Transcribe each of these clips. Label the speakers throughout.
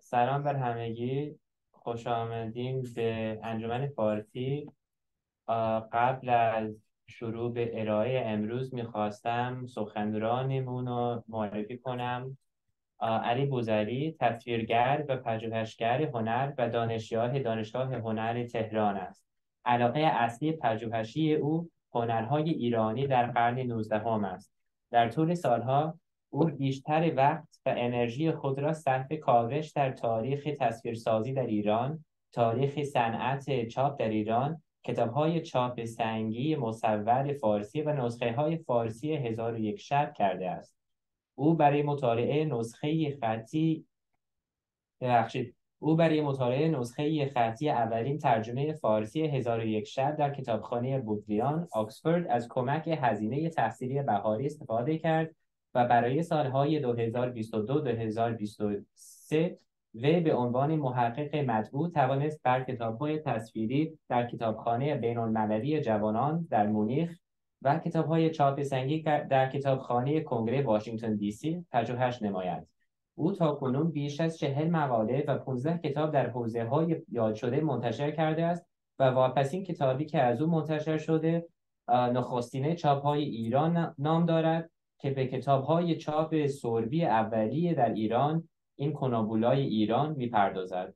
Speaker 1: سلام بر همگی خوش آمدیم به انجمن فارسی قبل از شروع به ارائه امروز میخواستم سخنرانمون رو معرفی کنم علی بوزری تصویرگر و پژوهشگر هنر و دانشگاه دانشگاه هنر تهران است علاقه اصلی پژوهشی او هنرهای ایرانی در قرن 19 است در طول سالها او بیشتر وقت و انرژی خود را صرف کاوش در تاریخ تصویرسازی در ایران تاریخ صنعت چاپ در ایران کتابهای چاپ سنگی مصور فارسی و نسخه های فارسی هزار یک شب کرده است او برای مطالعه نسخه خطی ببخشید او برای مطالعه نسخه خطی اولین ترجمه فارسی هزار یک شب در کتابخانه بودلیان آکسفورد از کمک هزینه تحصیلی بهاری استفاده کرد و برای سالهای 2022-2023 و به عنوان محقق مدعو توانست بر کتابهای تصویری در کتابخانه بین جوانان در مونیخ و کتابهای چاپ سنگی در کتابخانه کنگره واشنگتن دی سی پژوهش نماید او تا کنون بیش از چهل مقاله و 15 کتاب در حوزه های یاد شده منتشر کرده است و واپسین کتابی که از او منتشر شده نخستینه چاپ های ایران نام دارد که به های چاپ سربی اولیه در ایران این کنابولای ایران میپردازد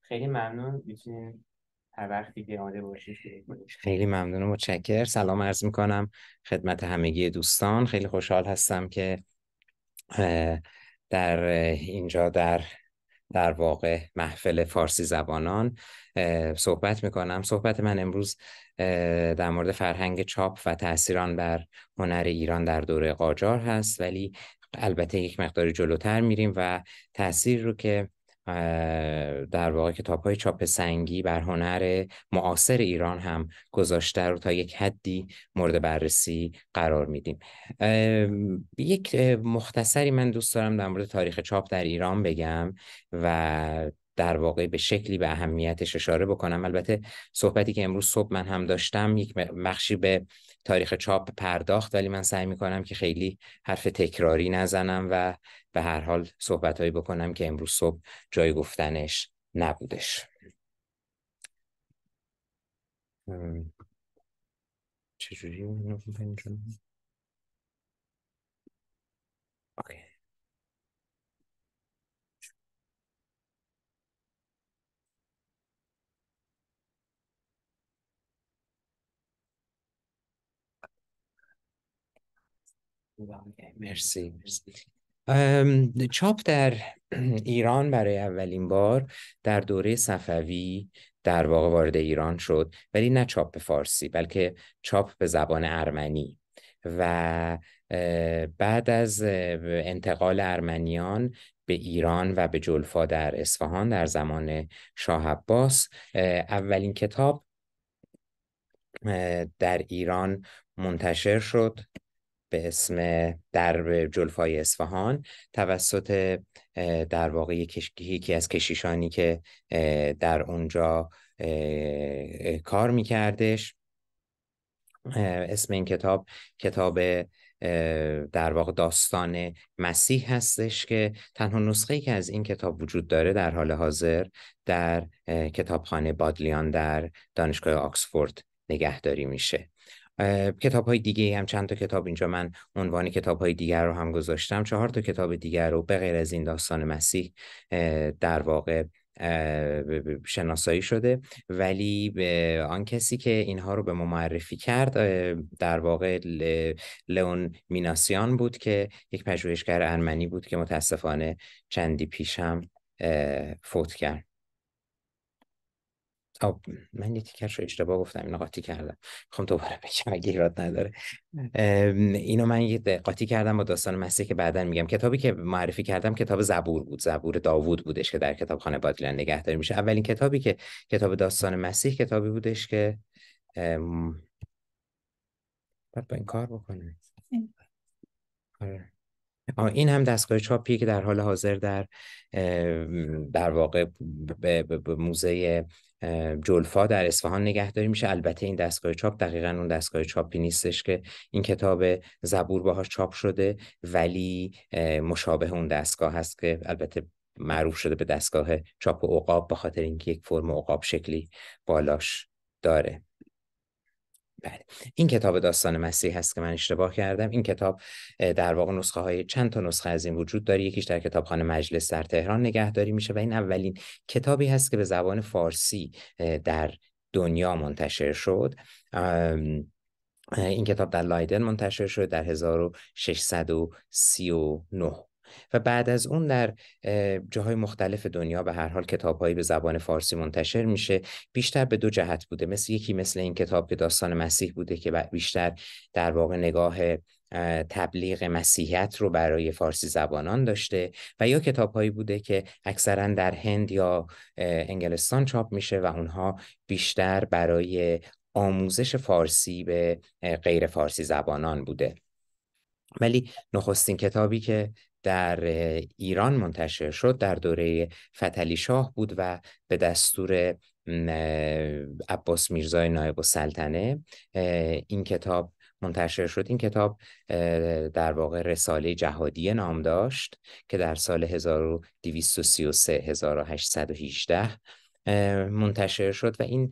Speaker 1: خیلی ممنون میتونیم هر وقتی که باشید
Speaker 2: خیلی ممنون و متشکر سلام عرض میکنم خدمت همگی دوستان خیلی خوشحال هستم که در اینجا در در واقع محفل فارسی زبانان صحبت میکنم صحبت من امروز در مورد فرهنگ چاپ و تاثیران بر هنر ایران در دوره قاجار هست ولی البته یک مقداری جلوتر میریم و تاثیر رو که در واقع کتاب های چاپ سنگی بر هنر معاصر ایران هم گذاشته رو تا یک حدی مورد بررسی قرار میدیم یک مختصری من دوست دارم در مورد تاریخ چاپ در ایران بگم و در واقع به شکلی به اهمیتش اشاره بکنم البته صحبتی که امروز صبح من هم داشتم یک بخشی به تاریخ چاپ پرداخت ولی من سعی میکنم که خیلی حرف تکراری نزنم و به هر حال صحبتهایی بکنم که امروز صبح جای گفتنش نبودش
Speaker 1: چجوری okay.
Speaker 2: مرسی مرسی چاپ در ایران برای اولین بار در دوره صفوی در واقع وارد ایران شد ولی نه چاپ به فارسی بلکه چاپ به زبان ارمنی و بعد از انتقال ارمنیان به ایران و به جلفا در اصفهان در زمان شاه عباس اولین کتاب در ایران منتشر شد به اسم درب جلفای اسفهان توسط در واقع یکی از کشیشانی که در اونجا کار میکردش اسم این کتاب کتاب در واقع داستان مسیح هستش که تنها نسخه ای که از این کتاب وجود داره در حال حاضر در کتابخانه بادلیان در دانشگاه آکسفورد نگهداری میشه کتاب های دیگه هم چند تا کتاب اینجا من عنوان کتاب های دیگر رو هم گذاشتم چهار تا کتاب دیگر رو به غیر از این داستان مسیح در واقع شناسایی شده ولی آن کسی که اینها رو به ما معرفی کرد در واقع لئون میناسیان بود که یک پژوهشگر ارمنی بود که متاسفانه چندی پیش هم فوت کرد من یه تیکرش رو اشتباه گفتم اینو قاطی کردم خم دوباره بگم اگه ایراد نداره اینو من یه قاطی کردم با داستان مسیح که بعدا میگم کتابی که معرفی کردم کتاب زبور بود زبور داوود بودش که در کتابخانه بادلان نگهداری میشه اولین کتابی که کتاب داستان مسیح کتابی بودش که باید با این کار بکنه آره این هم دستگاه چاپی که در حال حاضر در در واقع به موزه جلفا در اصفهان نگهداری میشه البته این دستگاه چاپ دقیقا اون دستگاه چاپی نیستش که این کتاب زبور باهاش چاپ شده ولی مشابه اون دستگاه هست که البته معروف شده به دستگاه چاپ عقاب به خاطر اینکه یک فرم عقاب شکلی بالاش داره بله این کتاب داستان مسیح هست که من اشتباه کردم این کتاب در واقع نسخه های چند تا نسخه از این وجود داره یکیش در کتابخانه مجلس در تهران نگهداری میشه و این اولین کتابی هست که به زبان فارسی در دنیا منتشر شد این کتاب در لایدن منتشر شد در 1639 و بعد از اون در جاهای مختلف دنیا به هر حال کتابهایی به زبان فارسی منتشر میشه بیشتر به دو جهت بوده مثل یکی مثل این کتاب که داستان مسیح بوده که بیشتر در واقع نگاه تبلیغ مسیحیت رو برای فارسی زبانان داشته و یا کتاب هایی بوده که اکثرا در هند یا انگلستان چاپ میشه و اونها بیشتر برای آموزش فارسی به غیر فارسی زبانان بوده ولی نخستین کتابی که در ایران منتشر شد در دوره فتلی شاه بود و به دستور عباس میرزای نایب السلطنه این کتاب منتشر شد این کتاب در واقع رساله جهادی نام داشت که در سال 1233 1818 منتشر شد و این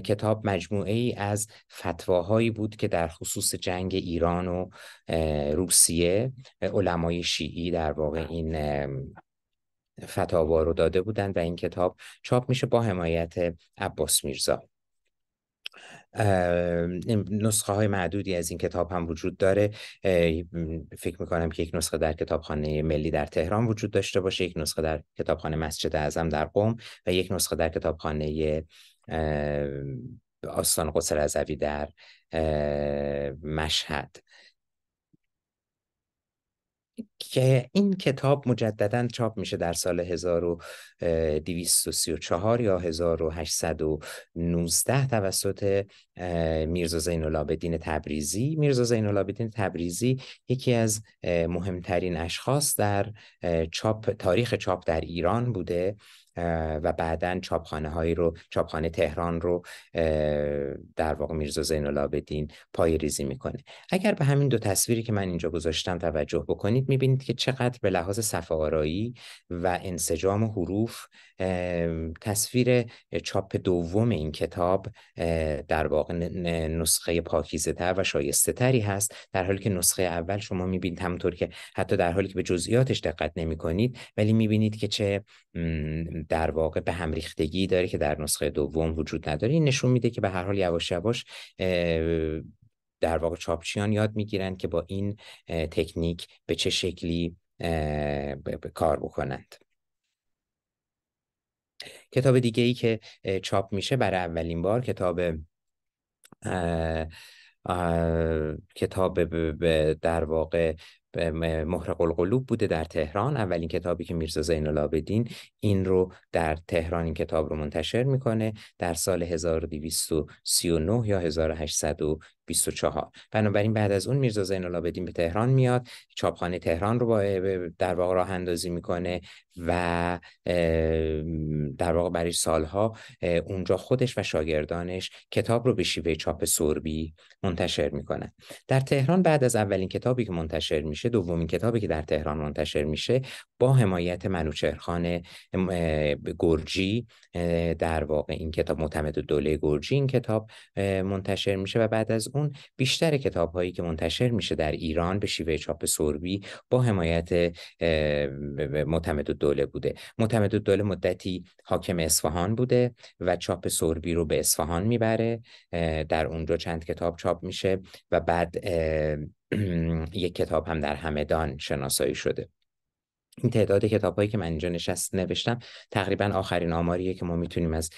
Speaker 2: کتاب مجموعه ای از فتواهایی بود که در خصوص جنگ ایران و روسیه علمای شیعی در واقع بله. این فتاوا رو داده بودند و این کتاب چاپ میشه با حمایت عباس میرزا نسخه های معدودی از این کتاب هم وجود داره فکر میکنم که یک نسخه در کتابخانه ملی در تهران وجود داشته باشه یک نسخه در کتابخانه مسجد اعظم در قم و یک نسخه در کتابخانه آستان قصر رضوی در مشهد که این کتاب مجددا چاپ میشه در سال 1234 یا 1819 توسط میرزا زین العابدین تبریزی میرزا زین العابدین تبریزی یکی از مهمترین اشخاص در چاپ تاریخ چاپ در ایران بوده و بعدا چاپخانه هایی رو چاپخانه تهران رو در واقع میرزا زین العابدین پای ریزی میکنه اگر به همین دو تصویری که من اینجا گذاشتم توجه بکنید میبینید که چقدر به لحاظ صفحه و انسجام حروف تصویر چاپ دوم این کتاب در واقع نسخه پاکیزه تر و شایسته تری هست در حالی که نسخه اول شما میبینید همونطور که حتی در حالی که به جزئیاتش دقت نمی ولی میبینید که چه در واقع به هم ریختگی داره که در نسخه دوم وجود نداره این نشون میده که به هر حال یواش یواش در واقع چاپچیان یاد میگیرند که با این تکنیک به چه شکلی کار بکنند کتاب دیگه ای که چاپ میشه برای اولین بار کتاب کتاب در واقع مهر قلقلوب بوده در تهران اولین کتابی که میرزا زین العابدین این رو در تهران این کتاب رو منتشر میکنه در سال 1239 یا 1824. 24 بنابراین بعد از اون میرزا زین العابدین به تهران میاد چاپخانه تهران رو در واقع راه اندازی میکنه و در واقع برای سالها اونجا خودش و شاگردانش کتاب رو به شیوه چاپ سربی منتشر میکنه. در تهران بعد از اولین کتابی که منتشر میشه میشه دومین کتابی که در تهران منتشر میشه با حمایت منوچهرخان گرجی در واقع این کتاب معتمد دوله گرجی این کتاب منتشر میشه و بعد از اون بیشتر کتاب هایی که منتشر میشه در ایران به شیوه چاپ سربی با حمایت معتمد دوله بوده معتمد دوله مدتی حاکم اصفهان بوده و چاپ سربی رو به اصفهان میبره در اونجا چند کتاب چاپ میشه و بعد یک کتاب هم در همدان شناسایی شده این تعداد کتابهایی که من اینجا نشست نوشتم تقریبا آخرین آماریه که ما میتونیم از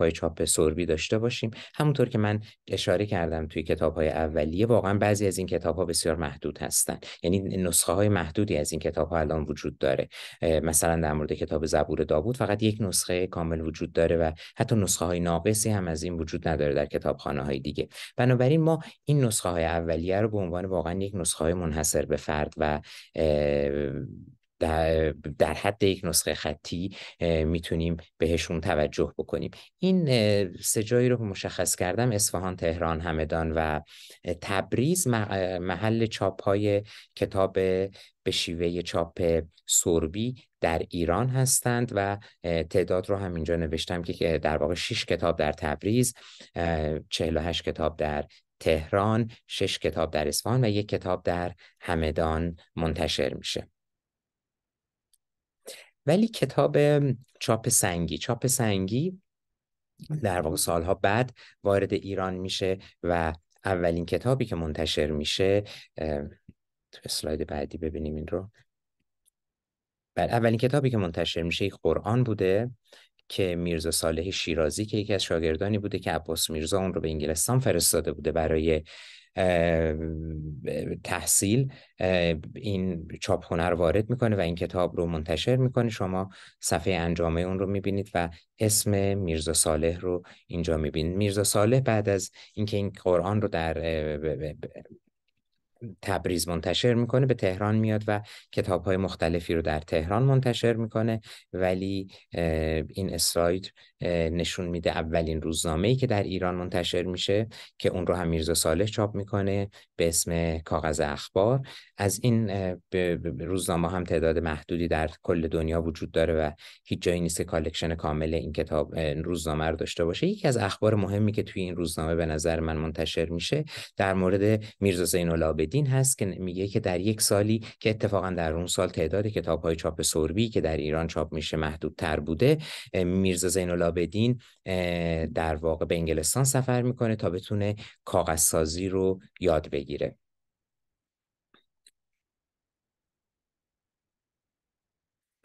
Speaker 2: های چاپ سربی داشته باشیم همونطور که من اشاره کردم توی های اولیه واقعا بعضی از این ها بسیار محدود هستن یعنی نسخه های محدودی از این ها الان وجود داره مثلا در مورد کتاب زبور داوود فقط یک نسخه کامل وجود داره و حتی نسخه های ناقصی هم از این وجود نداره در کتابخانه دیگه بنابراین ما این نسخه های اولیه رو به عنوان واقعا یک نسخه های منحصر به فرد و در, حد یک نسخه خطی میتونیم بهشون توجه بکنیم این سه جایی رو مشخص کردم اصفهان تهران همدان و تبریز محل چاپ های کتاب به شیوه چاپ سربی در ایران هستند و تعداد رو هم اینجا نوشتم که در واقع 6 کتاب در تبریز 48 کتاب در تهران 6 کتاب در اصفهان و یک کتاب در همدان منتشر میشه ولی کتاب چاپ سنگی چاپ سنگی در واقع سالها بعد وارد ایران میشه و اولین کتابی که منتشر میشه تو اسلاید بعدی ببینیم این رو اولین کتابی که منتشر میشه یک قرآن بوده که میرزا صالح شیرازی که یکی از شاگردانی بوده که عباس میرزا اون رو به انگلستان فرستاده بوده برای تحصیل این چاپخونه رو وارد میکنه و این کتاب رو منتشر میکنه شما صفحه انجامه اون رو میبینید و اسم میرزا صالح رو اینجا میبینید میرزا صالح بعد از اینکه این قرآن رو در تبریز منتشر میکنه به تهران میاد و کتاب های مختلفی رو در تهران منتشر میکنه ولی این اسرائیل نشون میده اولین روزنامه ای که در ایران منتشر میشه که اون رو هم میرزا صالح چاپ میکنه به اسم کاغذ اخبار از این روزنامه هم تعداد محدودی در کل دنیا وجود داره و هیچ جایی نیست که کالکشن کامل این کتاب روزنامه رو داشته باشه یکی از اخبار مهمی که توی این روزنامه به نظر من منتشر میشه در مورد میرزا زین العابدین هست که میگه که در یک سالی که اتفاقا در اون سال تعداد کتاب های چاپ سربی که در ایران چاپ میشه محدودتر بوده میرزا زین بدین در واقع به انگلستان سفر میکنه تا بتونه کاغذسازی رو یاد بگیره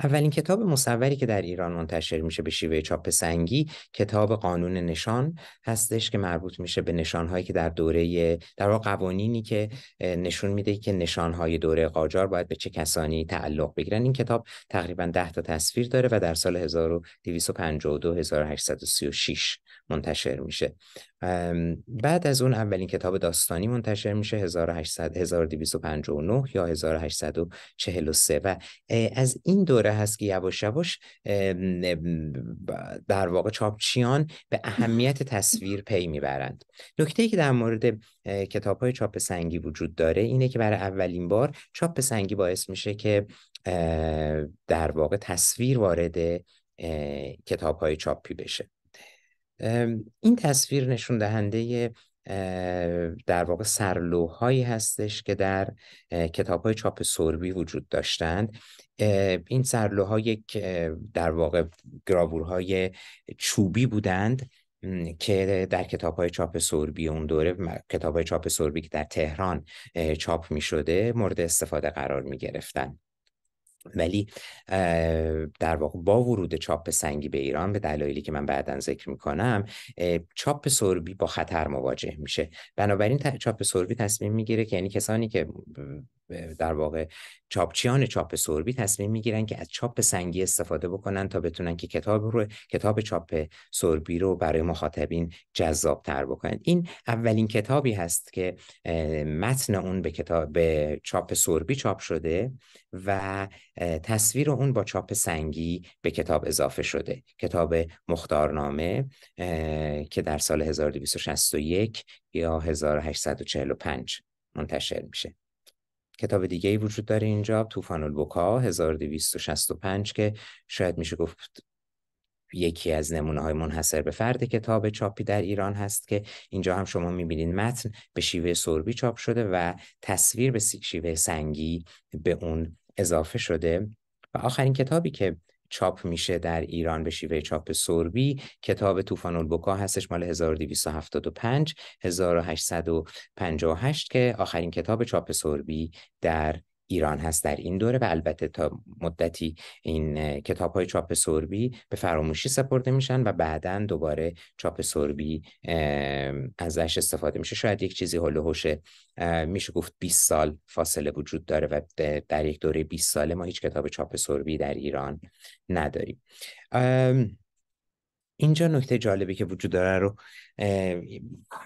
Speaker 2: اولین کتاب مصوری که در ایران منتشر میشه به شیوه چاپ سنگی کتاب قانون نشان هستش که مربوط میشه به نشانهایی که در دوره در واقع قوانینی که نشون میده که نشانهای دوره قاجار باید به چه کسانی تعلق بگیرن این کتاب تقریبا 10 تا تصویر داره و در سال 1252 1836 منتشر میشه بعد از اون اولین کتاب داستانی منتشر میشه 1800 1259 یا 1843 و از این دوره هست که یواش یواش در واقع چاپچیان به اهمیت تصویر پی میبرند نکته که در مورد کتاب های چاپ سنگی وجود داره اینه که برای اولین بار چاپ سنگی باعث میشه که در واقع تصویر وارد کتاب های چاپی بشه این تصویر نشون دهنده در واقع سرلوهایی هستش که در کتاب های چاپ سربی وجود داشتند این سرلوها یک در واقع گرابورهای چوبی بودند که در کتاب های چاپ سربی اون دوره کتاب های چاپ سربی که در تهران چاپ می شده مورد استفاده قرار می گرفتند ولی در واقع با ورود چاپ سنگی به ایران به دلایلی که من بعدا ذکر میکنم چاپ سربی با خطر مواجه میشه بنابراین چاپ سربی تصمیم میگیره که یعنی کسانی که در واقع چاپچیان چاپ سوربی تصمیم میگیرن که از چاپ سنگی استفاده بکنن تا بتونن که کتاب رو کتاب چاپ سوربی رو برای مخاطبین جذاب تر بکنن این اولین کتابی هست که متن اون به کتاب چاپ سوربی چاپ شده و تصویر اون با چاپ سنگی به کتاب اضافه شده کتاب مختارنامه که در سال 1261 یا 1845 منتشر میشه کتاب دیگه ای وجود داره اینجا طوفان البکا 1265 که شاید میشه گفت یکی از نمونه های منحصر به فرد کتاب چاپی در ایران هست که اینجا هم شما میبینید متن به شیوه سربی چاپ شده و تصویر به شیوه سنگی به اون اضافه شده و آخرین کتابی که چاپ میشه در ایران به شیوه چاپ سربی کتاب طوفان البکا هستش مال 1275 1858 که آخرین کتاب چاپ سربی در ایران هست در این دوره و البته تا مدتی این کتاب های چاپ سربی به فراموشی سپرده میشن و بعدا دوباره چاپ سربی ازش استفاده میشه شاید یک چیزی هول هوش میشه گفت 20 سال فاصله وجود داره و در یک دوره 20 ساله ما هیچ کتاب چاپ سربی در ایران نداریم اینجا نکته جالبی که وجود داره رو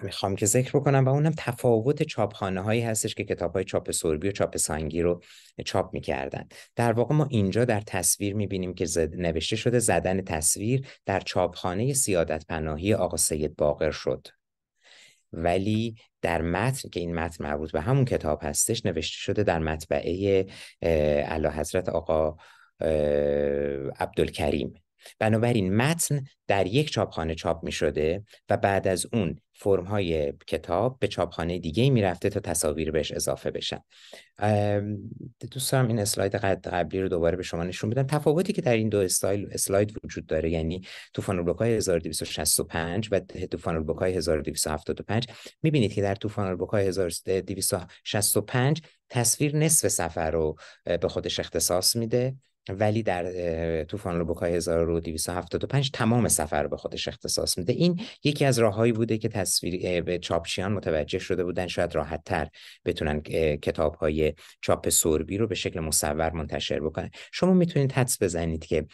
Speaker 2: میخوام که ذکر بکنم و اونم تفاوت چاپخانه هایی هستش که کتاب های چاپ سربی و چاپ سانگی رو چاپ میکردن در واقع ما اینجا در تصویر میبینیم که زد... نوشته شده زدن تصویر در چاپخانه سیادت پناهی آقا سید باقر شد ولی در متن که این متن مربوط به همون کتاب هستش نوشته شده در مطبعه اعلی حضرت آقا عبدالکریم بنابراین متن در یک چاپخانه چاپ می شده و بعد از اون فرم های کتاب به چاپخانه دیگه می رفته تا تصاویر بهش اضافه بشن دوست دارم این اسلاید قبلی رو دوباره به شما نشون بدم تفاوتی که در این دو استایل اسلاید وجود داره یعنی تو البکای 1265 و تو البکای 1275 می بینید که در تو البکای 1265 تصویر نصف سفر رو به خودش اختصاص میده ولی در طوفان لوبوکای 1275 تمام سفر به خودش اختصاص میده این یکی از راههایی بوده که تصویر به چاپچیان متوجه شده بودن شاید راحت تر بتونن کتاب های چاپ سوربی رو به شکل مصور منتشر بکنن شما میتونید حدس بزنید که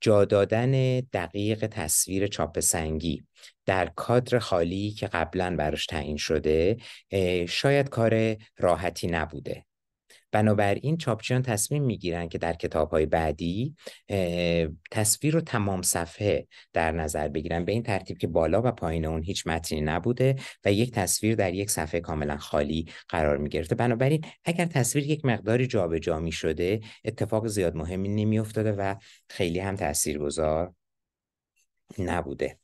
Speaker 2: جا دادن دقیق تصویر چاپ سنگی در کادر خالی که قبلا براش تعیین شده شاید کار راحتی نبوده بنابراین چاپچیان تصمیم میگیرن که در کتابهای بعدی تصویر رو تمام صفحه در نظر بگیرن به این ترتیب که بالا و پایین اون هیچ متنی نبوده و یک تصویر در یک صفحه کاملا خالی قرار می گرفته بنابراین اگر تصویر یک مقداری جابجا می شده اتفاق زیاد مهمی نمی افتاده و خیلی هم تاثیرگذار نبوده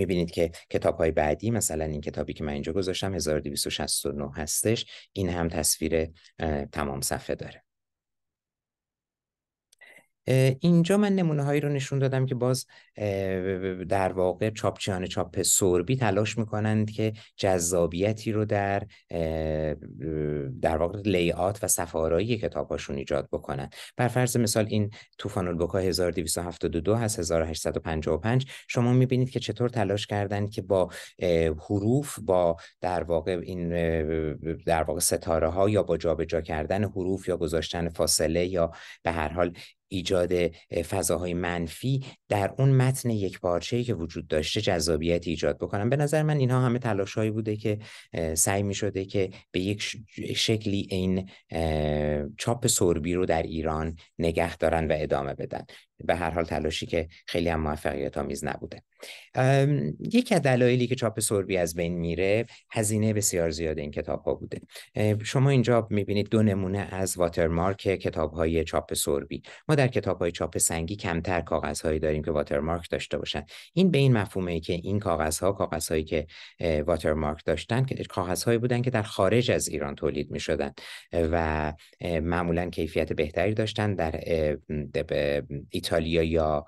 Speaker 2: میبینید که کتاب های بعدی مثلا این کتابی که من اینجا گذاشتم 1269 هستش این هم تصویر تمام صفحه داره اینجا من نمونه هایی رو نشون دادم که باز در واقع چاپچیان چاپ سربی تلاش میکنند که جذابیتی رو در در واقع لیات و سفارایی کتابهاشون ایجاد بکنند. بر فرض مثال این توفان البکا 1272 هست 1855 شما میبینید که چطور تلاش کردند که با حروف با در واقع این در واقع ستاره ها یا با جابجا جا کردن حروف یا گذاشتن فاصله یا به هر حال ایجاد فضاهای منفی در اون متن یک پارچه‌ای که وجود داشته جذابیت ایجاد بکنن به نظر من اینها همه تلاشهایی بوده که سعی می شده که به یک شکلی این چاپ سربی رو در ایران نگه دارن و ادامه بدن به هر حال تلاشی که خیلی هم موفقیت آمیز نبوده یکی از دلایلی که چاپ سربی از بین میره هزینه بسیار زیاد این کتاب ها بوده شما اینجا میبینید دو نمونه از واترمارک کتاب های چاپ سربی ما در کتاب های چاپ سنگی کمتر کاغذ هایی داریم که واترمارک داشته باشن این به این مفهومه که این کاغذ ها کاغذ هایی که واترمارک داشتن که کاغذ هایی بودن که در خارج از ایران تولید می و معمولا کیفیت بهتری داشتن در ایتالیا یا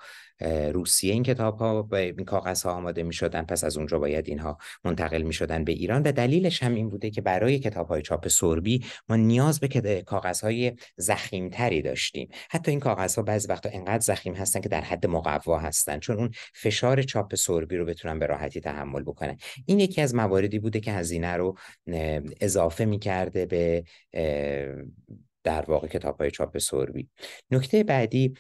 Speaker 2: روسیه این کتاب ها این کاغذ ها آماده می شدن پس از اونجا باید اینها منتقل می شدن به ایران و دلیلش هم این بوده که برای کتاب های چاپ سربی ما نیاز به کاغذ های زخیم تری داشتیم حتی این کاغذ ها بعضی وقتا انقدر زخیم هستن که در حد مقوا هستن چون اون فشار چاپ سربی رو بتونن به راحتی تحمل بکنن این یکی از مواردی بوده که هزینه رو اضافه می کرده به در واقع کتاب های چاپ سربی نکته بعدی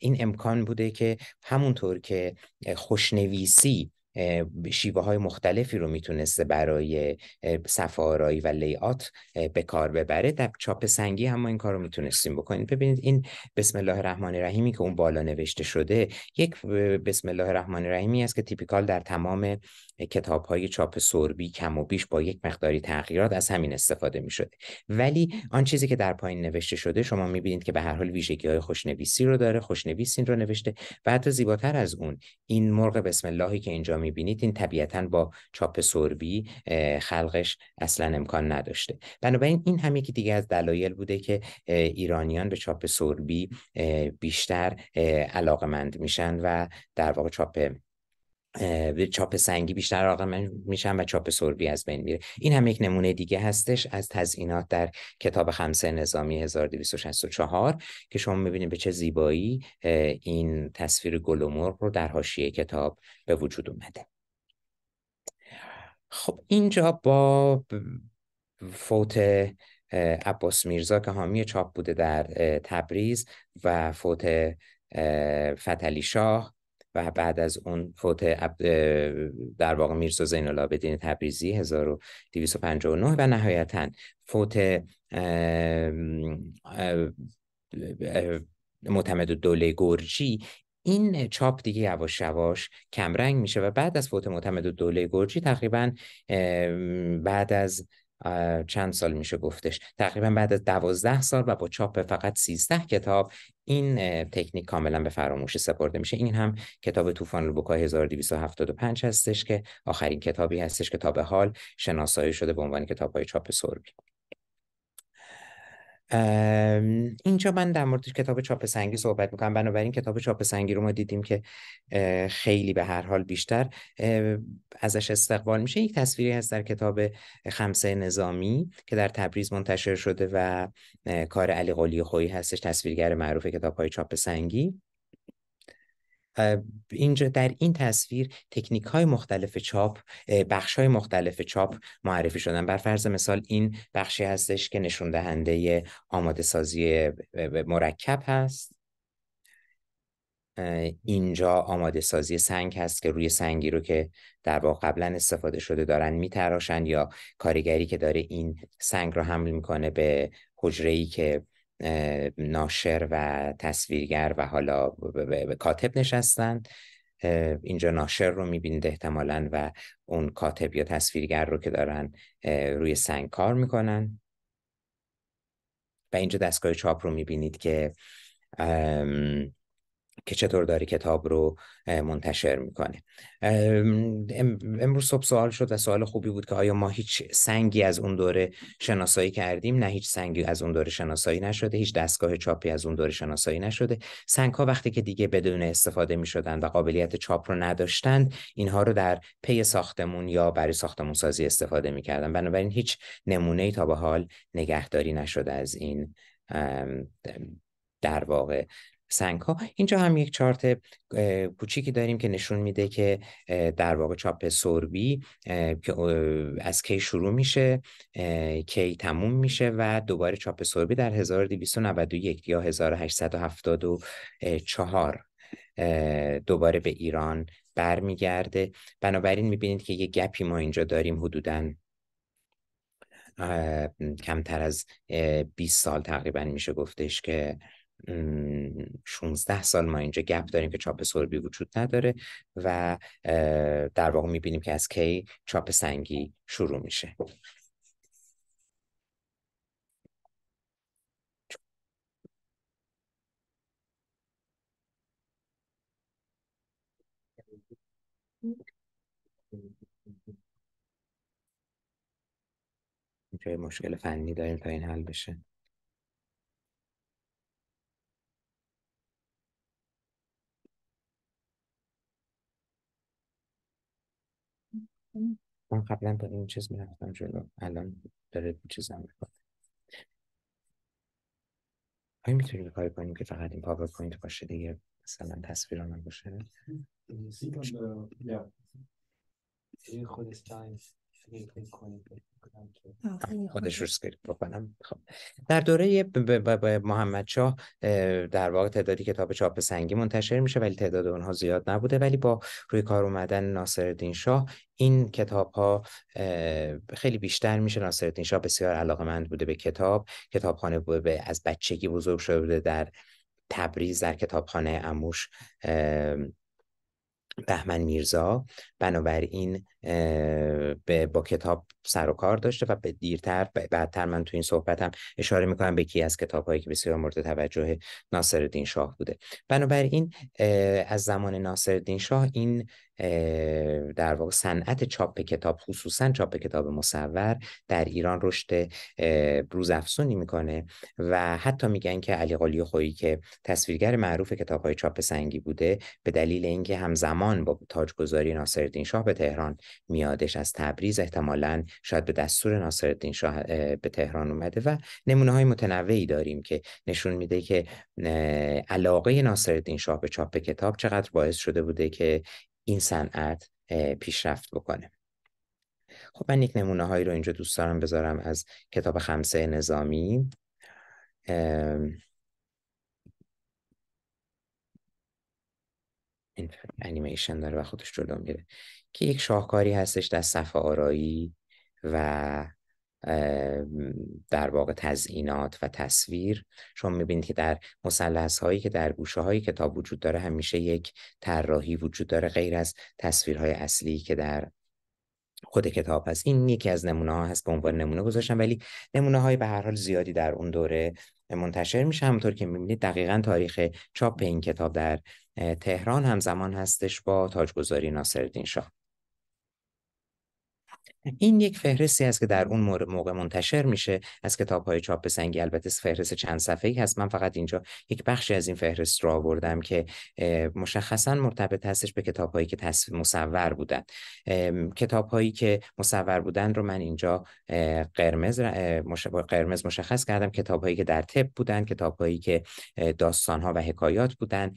Speaker 2: این امکان بوده که همونطور که خوشنویسی شیوه های مختلفی رو میتونسته برای سفارایی و لیات به کار ببره در چاپ سنگی هم این کار رو میتونستیم بکنیم ببینید این بسم الله الرحمن الرحیمی که اون بالا نوشته شده یک بسم الله الرحمن الرحیمی است که تیپیکال در تمام کتاب های چاپ سربی کم و بیش با یک مقداری تغییرات از همین استفاده می شده ولی آن چیزی که در پایین نوشته شده شما می بینید که به هر حال ویژگی های خوشنویسی رو داره خوشنویس این رو نوشته و حتی زیباتر از اون این مرغ بسم اللهی که اینجا می بینید این طبیعتا با چاپ سربی خلقش اصلا امکان نداشته بنابراین این هم یکی دیگه از دلایل بوده که ایرانیان به چاپ سربی بیشتر علاقمند میشن و در واقع چاپ چاپ سنگی بیشتر آقا میشن و چاپ سربی از بین میره این هم یک نمونه دیگه هستش از تزئینات در کتاب خمسه نظامی 1264 که شما میبینید به چه زیبایی این تصویر گل و مرغ رو در حاشیه کتاب به وجود اومده خب اینجا با فوت عباس میرزا که حامی چاپ بوده در تبریز و فوت فتلی شاه و بعد از اون فوت در واقع میرزا زین العابدین تبریزی 1259 و نهایتا فوت معتمد دوله گرجی این چاپ دیگه یواش یواش کمرنگ میشه و بعد از فوت معتمد دوله گرجی تقریبا بعد از چند سال میشه گفتش تقریبا بعد از دوازده سال و با چاپ فقط سیزده کتاب این تکنیک کاملا به فراموشی سپرده میشه این هم کتاب طوفان لوبوکا 1275 هستش که آخرین کتابی هستش که تا به حال شناسایی شده به عنوان کتاب های چاپ سربی اینجا من در مورد کتاب چاپ سنگی صحبت میکنم بنابراین کتاب چاپ سنگی رو ما دیدیم که خیلی به هر حال بیشتر ازش استقبال میشه یک تصویری هست در کتاب خمسه نظامی که در تبریز منتشر شده و کار علی قلی خویی هستش تصویرگر معروف کتاب های چاپ سنگی اینجا در این تصویر تکنیک های مختلف چاپ بخش های مختلف چاپ معرفی شدن بر فرض مثال این بخشی هستش که نشون دهنده آماده سازی مرکب هست اینجا آماده سازی سنگ هست که روی سنگی رو که در واقع قبلا استفاده شده دارن میتراشن یا کارگری که داره این سنگ رو حمل میکنه به حجره ای که ناشر و تصویرگر و حالا به کاتب نشستن اینجا ناشر رو میبینید احتمالا و اون کاتب یا تصویرگر رو که دارن روی سنگ کار میکنن و اینجا دستگاه چاپ رو میبینید که که چطور داری کتاب رو منتشر میکنه امروز صبح سوال شد و سوال خوبی بود که آیا ما هیچ سنگی از اون دوره شناسایی کردیم نه هیچ سنگی از اون دوره شناسایی نشده هیچ دستگاه چاپی از اون دوره شناسایی نشده سنگ ها وقتی که دیگه بدون استفاده میشدن و قابلیت چاپ رو نداشتند اینها رو در پی ساختمون یا برای ساختمون سازی استفاده میکردن بنابراین هیچ نمونه تا به حال نگهداری نشده از این در واقع سنگ اینجا هم یک چارت کوچیکی داریم که نشون میده که در واقع چاپ سربی از کی شروع میشه کی تموم میشه و دوباره چاپ سربی در 1291 یا 1874 دوباره به ایران برمیگرده بنابراین میبینید که یه گپی ما اینجا داریم حدوداً کمتر از 20 سال تقریبا میشه گفتش که 16 سال ما اینجا گپ داریم که چاپ سربی وجود نداره و در واقع میبینیم که از کی چاپ سنگی شروع میشه اینجا مشکل فنی داریم تا این حل بشه من قبلا با این چیز میرفتم جلو الان داره چیزم میکنه آیا میتونیم کاری کنیم که فقط این پاورپوینت باشه دیگه مثلا تصویر من باشه خودش رو سکریپ بکنم خب. در دوره محمد شاه در واقع تعدادی کتاب چاپ سنگی منتشر میشه ولی تعداد اونها زیاد نبوده ولی با روی کار اومدن ناصرالدین شاه این کتاب ها خیلی بیشتر میشه ناصرالدین شاه بسیار مند بوده به کتاب کتابخانه بوده از بچگی بزرگ شده بوده در تبریز در کتابخانه اموش بهمن میرزا بنابراین به با کتاب سر و کار داشته و به دیرتر بعدتر من تو این صحبتم اشاره میکنم به یکی از کتاب هایی که بسیار مورد توجه ناصرالدین شاه بوده بنابراین از زمان ناصرالدین شاه این در واقع صنعت چاپ کتاب خصوصا چاپ کتاب مصور در ایران رشد روزافزونی میکنه و حتی میگن که علی قلی خویی که تصویرگر معروف کتابهای چاپ سنگی بوده به دلیل اینکه همزمان با تاجگذاری ناصرالدین شاه به تهران میادش از تبریز احتمالا شاید به دستور ناصرالدین شاه به تهران اومده و نمونه های متنوعی داریم که نشون میده که علاقه ناصرالدین شاه به چاپ کتاب چقدر باعث شده بوده که این صنعت پیشرفت بکنه خب من یک نمونه هایی رو اینجا دوست دارم بذارم از کتاب خمسه نظامی این انیمیشن داره و خودش جلو میره که یک شاهکاری هستش در صفحه آرایی و در واقع تزئینات و تصویر شما میبینید که در مسلس هایی که در گوشه های کتاب وجود داره همیشه یک طراحی وجود داره غیر از تصویرهای اصلی که در خود کتاب هست این یکی از نمونه ها هست به عنوان نمونه گذاشتم ولی نمونه های به هر حال زیادی در اون دوره منتشر میشه همونطور که میبینید دقیقا تاریخ چاپ این کتاب در تهران همزمان هستش با تاجگذاری ناصرالدین شاه این یک فهرستی است که در اون موقع منتشر میشه از کتاب های چاپ سنگی البته فهرست چند صفحه ای هست من فقط اینجا یک بخشی از این فهرست را آوردم که مشخصا مرتبط هستش به کتاب هایی که تصویر مصور بودن کتاب هایی که مصور بودن رو من اینجا قرمز قرمز مشخص کردم کتاب هایی که در تب بودن کتاب هایی که داستان ها و حکایات بودن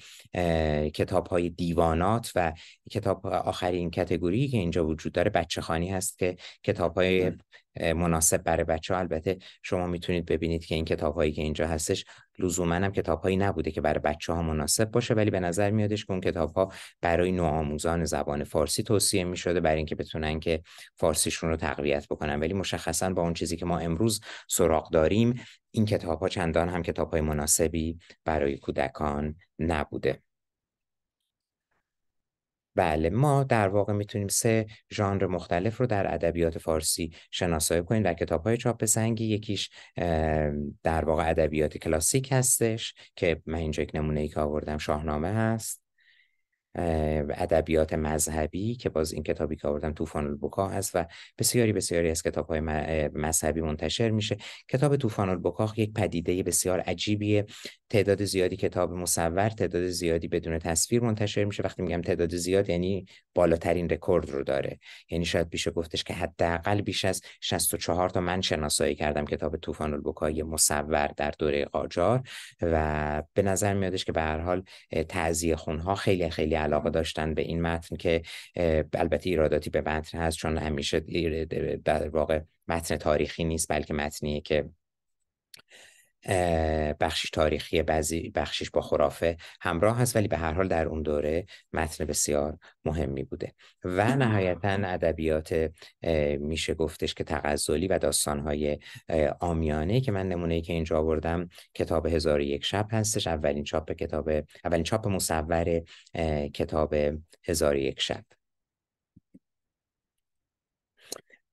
Speaker 2: کتاب های دیوانات و کتاب آخرین کتگوری که اینجا وجود داره بچه خانی هست که کتاب های بله. مناسب برای بچه ها. البته شما میتونید ببینید که این کتاب هایی که اینجا هستش لزوما هم کتاب هایی نبوده که برای بچه ها مناسب باشه ولی به نظر میادش که اون کتاب ها برای نوآموزان زبان فارسی توصیه می شده برای اینکه بتونن که فارسیشون رو تقویت بکنن ولی مشخصا با اون چیزی که ما امروز سراغ داریم این کتاب ها چندان هم کتاب های مناسبی برای کودکان نبوده بله ما در واقع میتونیم سه ژانر مختلف رو در ادبیات فارسی شناسایی کنیم در کتاب‌های چاپ سنگی یکیش در واقع ادبیات کلاسیک هستش که من اینجا یک نمونه ای که آوردم شاهنامه هست ادبیات مذهبی که باز این کتابی که آوردم طوفان البکا هست و بسیاری بسیاری از های مذهبی منتشر میشه کتاب طوفان البکا یک پدیده بسیار عجیبیه تعداد زیادی کتاب مصور تعداد زیادی بدون تصویر منتشر میشه وقتی میگم تعداد زیاد یعنی بالاترین رکورد رو داره یعنی شاید بیشه گفتش که حداقل بیش از 64 تا من شناسایی کردم کتاب طوفان البکا مصور در دوره قاجار و به نظر میادش که به هر حال تعزیه خونها خیلی خیلی علاقه داشتن به این متن که البته ایراداتی به متن هست چون همیشه در واقع متن تاریخی نیست بلکه متنیه که بخشش تاریخی بعضی بخشش با خرافه همراه هست ولی به هر حال در اون دوره متن بسیار مهمی بوده و نهایتا ادبیات میشه گفتش که تغزلی و داستانهای آمیانه که من نمونه ای که اینجا آوردم کتاب هزار یک شب هستش اولین چاپ کتاب اولین چاپ مصور کتاب هزار یک شب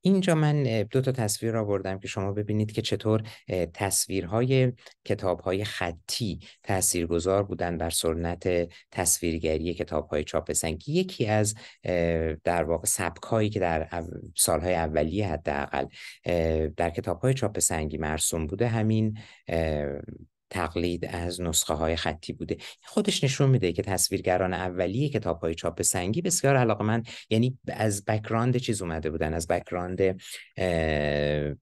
Speaker 2: اینجا من دو تا تصویر را بردم که شما ببینید که چطور تصویرهای کتابهای خطی تاثیرگذار بودن بر سنت تصویرگری کتابهای چاپ سنگی. یکی از در واقع سبکهایی که در سالهای اولیه حداقل در کتابهای چاپ سنگی مرسوم بوده همین تقلید از نسخه های خطی بوده خودش نشون میده که تصویرگران اولیه کتاب های چاپ سنگی بسیار من یعنی از بکراند چیز اومده بودن از بکراند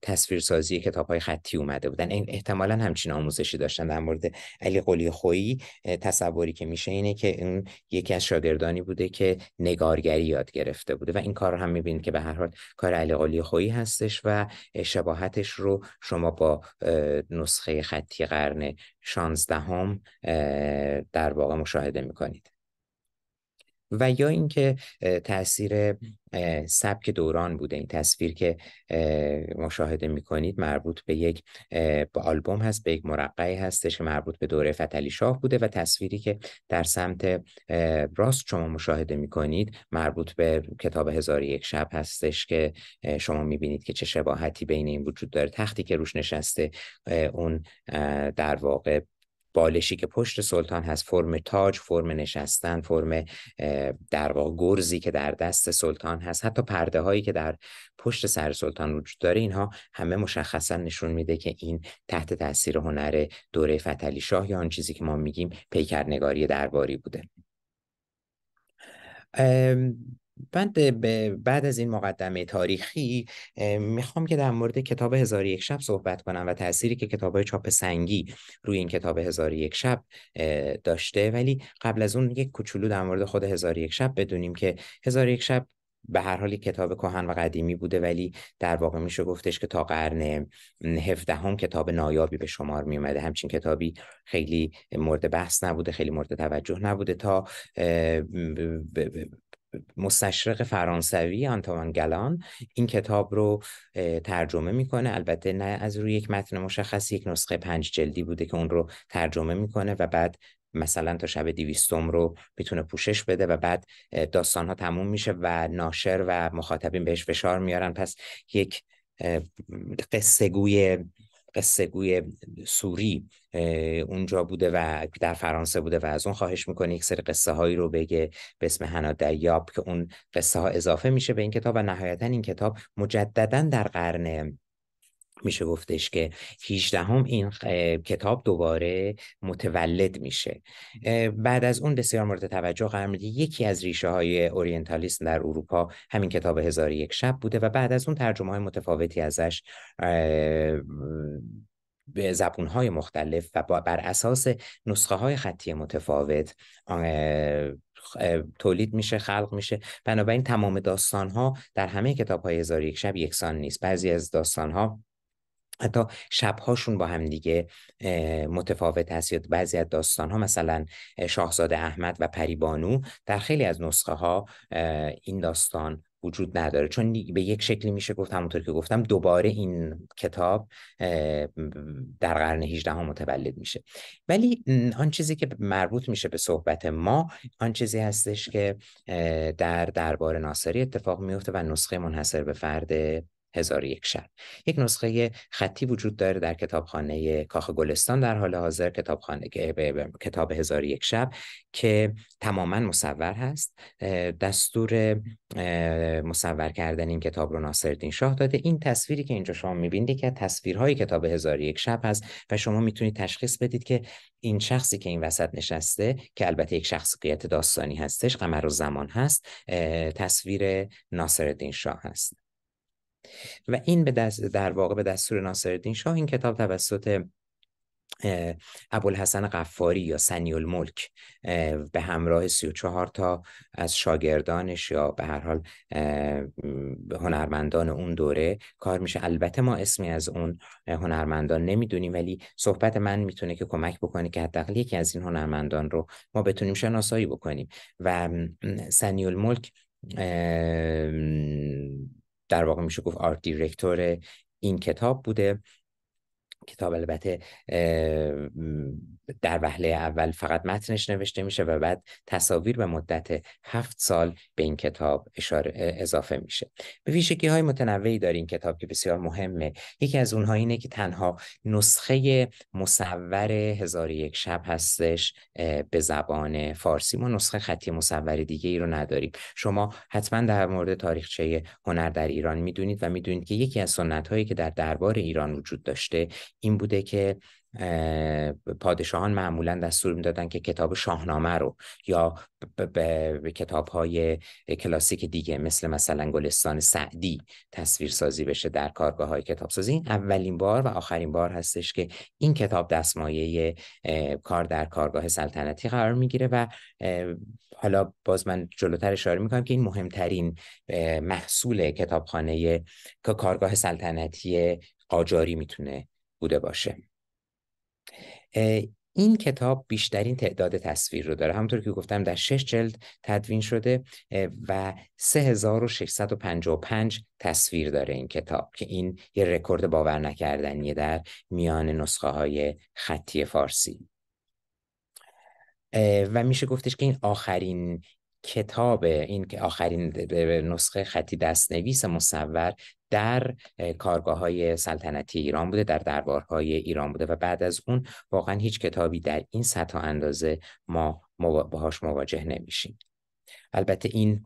Speaker 2: تصویرسازی کتاب های خطی اومده بودن احتمالا همچین آموزشی داشتن در مورد علی قلی خویی تصوری که میشه اینه که اون یکی از شاگردانی بوده که نگارگری یاد گرفته بوده و این کار رو هم میبینید که به هر حال کار علی قلی خویی هستش و شباهتش رو شما با نسخه خطی قرن شانزدهم در واقع مشاهده میکنید و یا اینکه تاثیر سبک دوران بوده این تصویر که مشاهده میکنید مربوط به یک آلبوم هست به یک مرقعی هستش که مربوط به دوره فتلی شاه بوده و تصویری که در سمت راست شما مشاهده میکنید مربوط به کتاب هزار یک شب هستش که شما میبینید که چه شباهتی بین این وجود داره تختی که روش نشسته اون در واقع بالشی که پشت سلطان هست فرم تاج فرم نشستن فرم در واقع گرزی که در دست سلطان هست حتی پرده هایی که در پشت سر سلطان وجود داره اینها همه مشخصا نشون میده که این تحت تاثیر هنر دوره فتلی شاه یا آن چیزی که ما میگیم پیکرنگاری درباری بوده بعد بعد از این مقدمه تاریخی میخوام که در مورد کتاب هزار یک شب صحبت کنم و تأثیری که کتاب چاپ سنگی روی این کتاب هزار یک شب داشته ولی قبل از اون یک کوچولو در مورد خود هزار یک شب بدونیم که هزار یک شب به هر حالی کتاب کهن و قدیمی بوده ولی در واقع میشه گفتش که تا قرن هفدهم کتاب نایابی به شمار می اومده همچین کتابی خیلی مورد بحث نبوده خیلی مورد توجه نبوده تا مستشرق فرانسوی آنتوان گلان این کتاب رو ترجمه میکنه البته نه از روی یک متن مشخص یک نسخه پنج جلدی بوده که اون رو ترجمه میکنه و بعد مثلا تا شب دیویستوم رو میتونه پوشش بده و بعد داستان ها تموم میشه و ناشر و مخاطبین بهش فشار میارن پس یک قصه گوی قصه گوی سوری اونجا بوده و در فرانسه بوده و از اون خواهش میکنه یک سری قصه هایی رو بگه به اسم هنا دیاب که اون قصه ها اضافه میشه به این کتاب و نهایتا این کتاب مجددا در قرن میشه گفتش که 18 هم این کتاب دوباره متولد میشه بعد از اون بسیار مورد توجه قرار میده یکی از ریشه های اورینتالیسم در اروپا همین کتاب هزار یک شب بوده و بعد از اون ترجمه های متفاوتی ازش به زبون های مختلف و بر اساس نسخه های خطی متفاوت تولید میشه خلق میشه بنابراین تمام داستان ها در همه کتاب های هزار یک شب یکسان نیست بعضی از داستان ها حتی شبهاشون با هم دیگه متفاوت هست یا بعضی از داستان ها مثلا شاهزاده احمد و پریبانو در خیلی از نسخه ها این داستان وجود نداره چون به یک شکلی میشه گفت همونطور که گفتم دوباره این کتاب در قرن 18 ها متولد میشه ولی آن چیزی که مربوط میشه به صحبت ما آن چیزی هستش که در دربار ناصری اتفاق میفته و نسخه منحصر به فرد هزار یک شب یک نسخه خطی وجود داره در کتابخانه کاخ گلستان در حال حاضر کتابخانه کتاب هزار یک شب که تماما مصور هست دستور مصور کردن این کتاب رو ناصرالدین شاه داده این تصویری که اینجا شما میبینید که تصویرهای کتاب هزار یک شب هست و شما میتونید تشخیص بدید که این شخصی که این وسط نشسته که البته یک شخصیت داستانی هستش قمر و زمان هست تصویر ناصرالدین شاه هست و این به دست در واقع به دستور ناصرالدین شاه این کتاب توسط ابوالحسن قفاری یا سنی الملک به همراه 34 تا از شاگردانش یا به هر حال هنرمندان اون دوره کار میشه البته ما اسمی از اون هنرمندان نمیدونیم ولی صحبت من میتونه که کمک بکنه که حداقل یکی از این هنرمندان رو ما بتونیم شناسایی بکنیم و سنی الملک در واقع میشه گفت آرت دیرکتور این کتاب بوده کتاب البته در وهله اول فقط متنش نوشته میشه و بعد تصاویر به مدت هفت سال به این کتاب اشاره اضافه میشه به ویژگی های متنوعی داره این کتاب که بسیار مهمه یکی از اونها اینه که تنها نسخه مصور هزار یک شب هستش به زبان فارسی ما نسخه خطی مصور دیگه ای رو نداریم شما حتما در مورد تاریخچه هنر در ایران میدونید و میدونید که یکی از سنت هایی که در دربار ایران وجود داشته این بوده که پادشاهان معمولا دستور میدادن که کتاب شاهنامه رو یا به کتاب های کلاسیک دیگه مثل مثلا گلستان سعدی تصویر سازی بشه در کارگاه های کتاب سازی این اولین بار و آخرین بار هستش که این کتاب دستمایه کار در کارگاه سلطنتی قرار میگیره و حالا باز من جلوتر اشاره میکنم که این مهمترین محصول کتابخانه کارگاه سلطنتی قاجاری میتونه بوده باشه این کتاب بیشترین تعداد تصویر رو داره همونطور که گفتم در شش جلد تدوین شده و 3655 تصویر داره این کتاب که این یه رکورد باور نکردنیه در میان نسخه های خطی فارسی و میشه گفتش که این آخرین کتاب این که آخرین نسخه خطی دستنویس مصور در کارگاه های سلطنتی ایران بوده در دربارهای ایران بوده و بعد از اون واقعا هیچ کتابی در این سطح اندازه ما باهاش مواجه نمیشیم البته این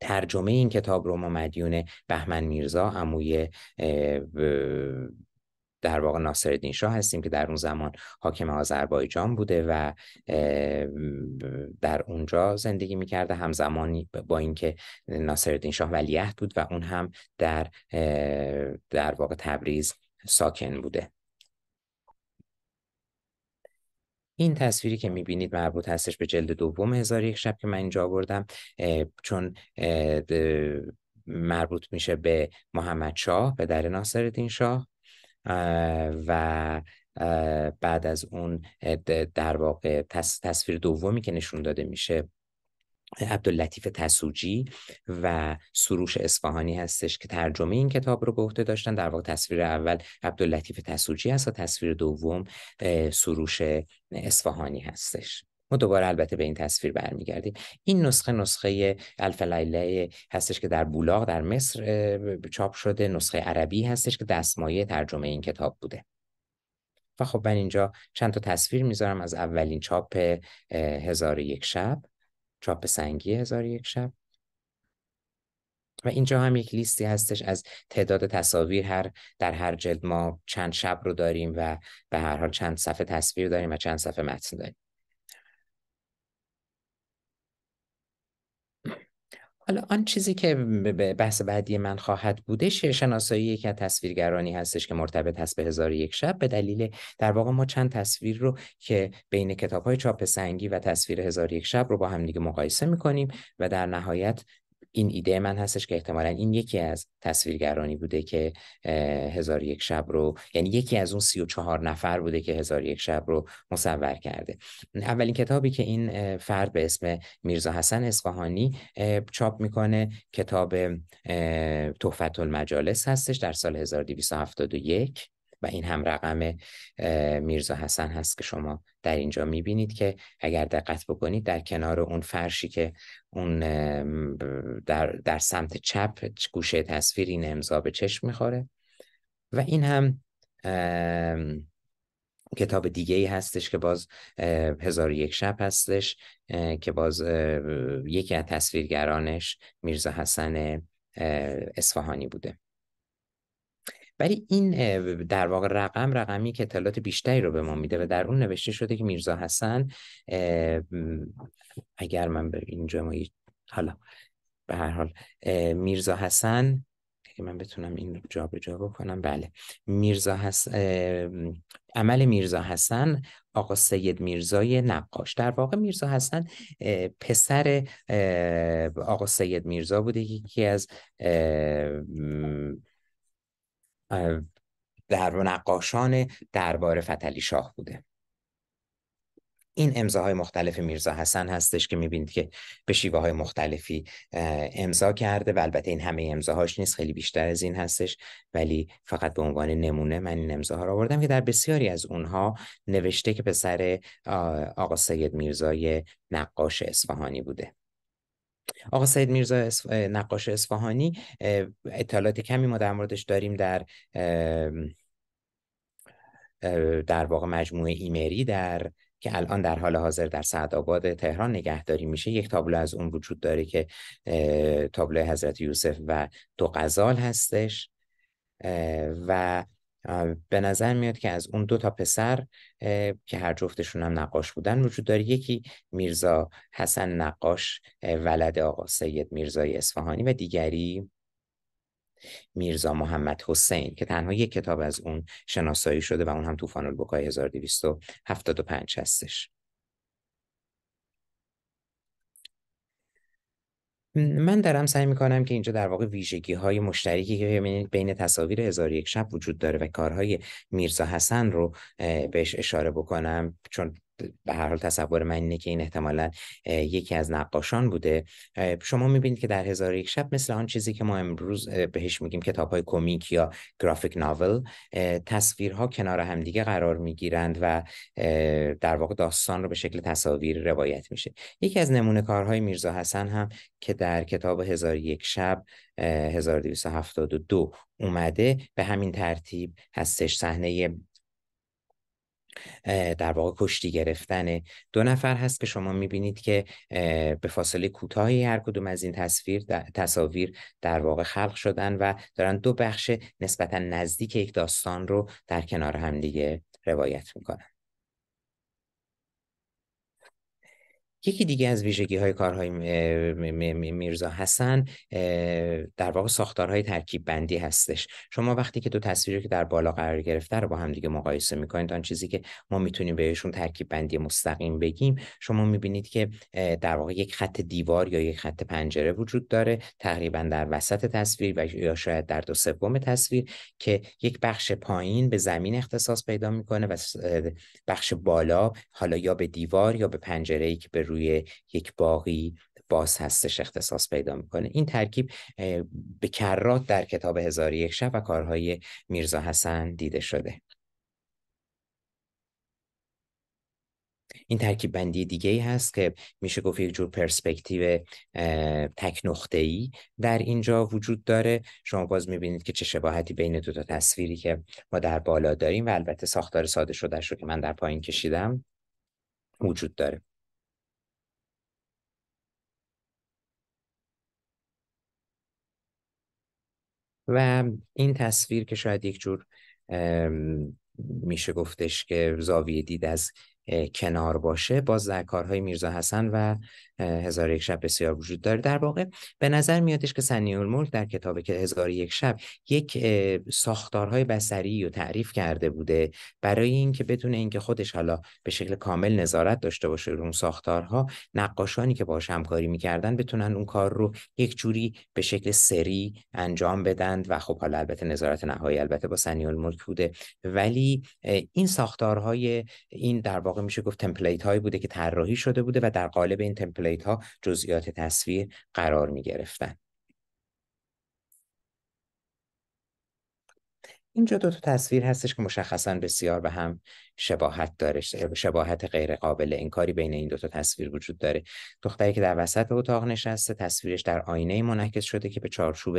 Speaker 2: ترجمه این کتاب رو ما مدیون بهمن میرزا عموی در واقع ناصرالدین شاه هستیم که در اون زمان حاکم آذربایجان بوده و در اونجا زندگی میکرده همزمانی با اینکه ناصرالدین شاه ولیعهد بود و اون هم در در واقع تبریز ساکن بوده این تصویری که میبینید مربوط هستش به جلد دوم هزار یک شب که من اینجا آوردم چون مربوط میشه به محمد شاه پدر ناصر شاه و بعد از اون در واقع تصویر دومی که نشون داده میشه عبداللطیف تسوجی و سروش اصفهانی هستش که ترجمه این کتاب رو به عهده داشتن در واقع تصویر اول عبداللطیف تسوجی هست و تصویر دوم سروش اصفهانی هستش ما دوباره البته به این تصویر برمیگردیم این نسخه نسخه لیله هستش که در بولاغ در مصر چاپ شده نسخه عربی هستش که دستمایه ترجمه این کتاب بوده و خب من اینجا چند تا تصویر میذارم از اولین چاپ هزار یک شب چاپ سنگی هزار یک شب و اینجا هم یک لیستی هستش از تعداد تصاویر هر در هر جلد ما چند شب رو داریم و به هر حال چند صفحه تصویر داریم و چند صفحه متن داریم حالا آن چیزی که به بحث بعدی من خواهد بودش شناسایی یکی از تصویرگرانی هستش که مرتبط هست به هزار یک شب به دلیل در واقع ما چند تصویر رو که بین کتاب های چاپ سنگی و تصویر هزار یک شب رو با هم دیگه مقایسه میکنیم و در نهایت این ایده من هستش که احتمالا این یکی از تصویرگرانی بوده که هزار یک شب رو یعنی یکی از اون سی و چهار نفر بوده که هزار یک شب رو مصور کرده اولین کتابی که این فرد به اسم میرزا حسن اصفهانی چاپ میکنه کتاب تحفت المجالس هستش در سال 1271 و این هم رقم میرزا حسن هست که شما در اینجا میبینید که اگر دقت بکنید در کنار اون فرشی که اون در, در سمت چپ گوشه تصویر این امضا به چشم میخوره و این هم کتاب دیگه ای هستش که باز هزار یک شب هستش که باز یکی از تصویرگرانش میرزا حسن اصفهانی بوده ولی این در واقع رقم رقمی که اطلاعات بیشتری رو به ما میده و در اون نوشته شده که میرزا حسن اگر من به اینجا ما حالا به هر حال میرزا حسن اگه من بتونم این جا به جا بکنم بله میرزا حسن عمل میرزا حسن آقا سید میرزای نقاش در واقع میرزا حسن پسر آقا سید میرزا بوده یکی از در نقاشان درباره فتلی شاه بوده این امضاهای مختلف میرزا حسن هستش که میبینید که به شیوه های مختلفی امضا کرده و البته این همه امضاهاش نیست خیلی بیشتر از این هستش ولی فقط به عنوان نمونه من این امضاها رو آوردم که در بسیاری از اونها نوشته که پسر آقا سید میرزای نقاش اصفهانی بوده آقا سید میرزا نقاش اصفهانی اطلاعات کمی ما در موردش داریم در در واقع مجموعه ایمری در که الان در حال حاضر در سعدآباد تهران نگهداری میشه یک تابلو از اون وجود داره که تابلو حضرت یوسف و دو غزال هستش و به نظر میاد که از اون دو تا پسر که هر جفتشون هم نقاش بودن وجود داره یکی میرزا حسن نقاش ولد آقا سید میرزای اصفهانی و دیگری میرزا محمد حسین که تنها یک کتاب از اون شناسایی شده و اون هم توفان البکای 1275 هستش من دارم سعی میکنم که اینجا در واقع ویژگی های مشترکی که ببینید بین تصاویر هزار یک شب وجود داره و کارهای میرزا حسن رو بهش اشاره بکنم چون به هر حال تصور من اینه که این احتمالا یکی از نقاشان بوده شما میبینید که در هزار یک شب مثل آن چیزی که ما امروز بهش میگیم کتاب های کمیک یا گرافیک ناول تصویرها کنار همدیگه قرار میگیرند و در واقع داستان رو به شکل تصاویر روایت میشه یکی از نمونه کارهای میرزا حسن هم که در کتاب هزار یک شب 1272 اومده به همین ترتیب هستش صحنه در واقع کشتی گرفتن دو نفر هست که شما میبینید که به فاصله کوتاهی هر کدوم از این تصویر تصاویر در واقع خلق شدن و دارن دو بخش نسبتا نزدیک یک داستان رو در کنار همدیگه روایت میکنن یکی دیگه از ویژگی های کارهای میرزا حسن در واقع ساختارهای ترکیب بندی هستش شما وقتی که دو تصویری که در بالا قرار گرفته رو با هم دیگه مقایسه میکنید آن چیزی که ما میتونیم بهشون ترکیب بندی مستقیم بگیم شما میبینید که در واقع یک خط دیوار یا یک خط پنجره وجود داره تقریبا در وسط تصویر و یا شاید در دو سوم تصویر که یک بخش پایین به زمین اختصاص پیدا میکنه و بخش بالا حالا یا به دیوار یا به پنجره ای که به روی یک باقی باز هستش اختصاص پیدا میکنه این ترکیب به کرات در کتاب هزار یک شب و کارهای میرزا حسن دیده شده این ترکیب بندی دیگه ای هست که میشه گفت یک جور پرسپکتیو تک نقطه ای در اینجا وجود داره شما باز میبینید که چه شباهتی بین دو تا تصویری که ما در بالا داریم و البته ساختار ساده شده رو که من در پایین کشیدم وجود داره و این تصویر که شاید یک جور میشه گفتش که زاویه دید از کنار باشه باز در کارهای میرزا حسن و هزار یک شب بسیار وجود داره در واقع به نظر میادش که سنی مول در کتاب که هزار یک شب یک ساختارهای بسری رو تعریف کرده بوده برای اینکه بتونه اینکه خودش حالا به شکل کامل نظارت داشته باشه اون ساختارها نقاشانی که باش همکاری میکردن بتونن اون کار رو یک جوری به شکل سری انجام بدن و خب حالا البته نظارت نهایی البته با سنی ملک بوده ولی این ساختارهای این در واقع میشه گفت تمپلیت هایی بوده که طراحی شده بوده و در قالب این تمپلیت پلیت ها جزئیات تصویر قرار می گرفتن اینجا دو تا تصویر هستش که مشخصا بسیار به هم شباهت داره شباهت غیر قابل انکاری بین این دو تا تصویر وجود داره دختری که در وسط اتاق نشسته تصویرش در آینه منعکس شده که به چارچوب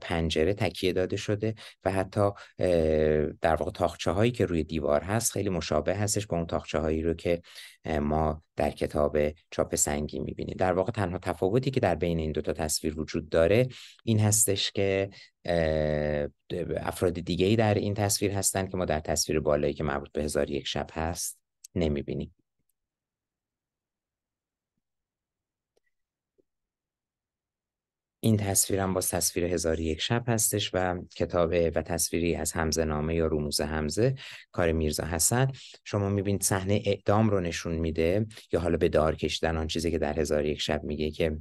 Speaker 2: پنجره تکیه داده شده و حتی در واقع تاخچه هایی که روی دیوار هست خیلی مشابه هستش با اون تاخچه هایی رو که ما در کتاب چاپ سنگی میبینیم در واقع تنها تفاوتی که در بین این تا تصویر وجود داره این هستش که افراد دیگه ای در این تصویر هستند که ما در تصویر بالایی که مربوط به هزار یک شب هست بینیم این تصویرم با تصویر هزار یک شب هستش و کتاب و تصویری از همزه نامه یا رموز همزه کار میرزا حسن شما میبینید صحنه اعدام رو نشون میده یا حالا به دار کشیدن آن چیزی که در هزار یک شب میگه که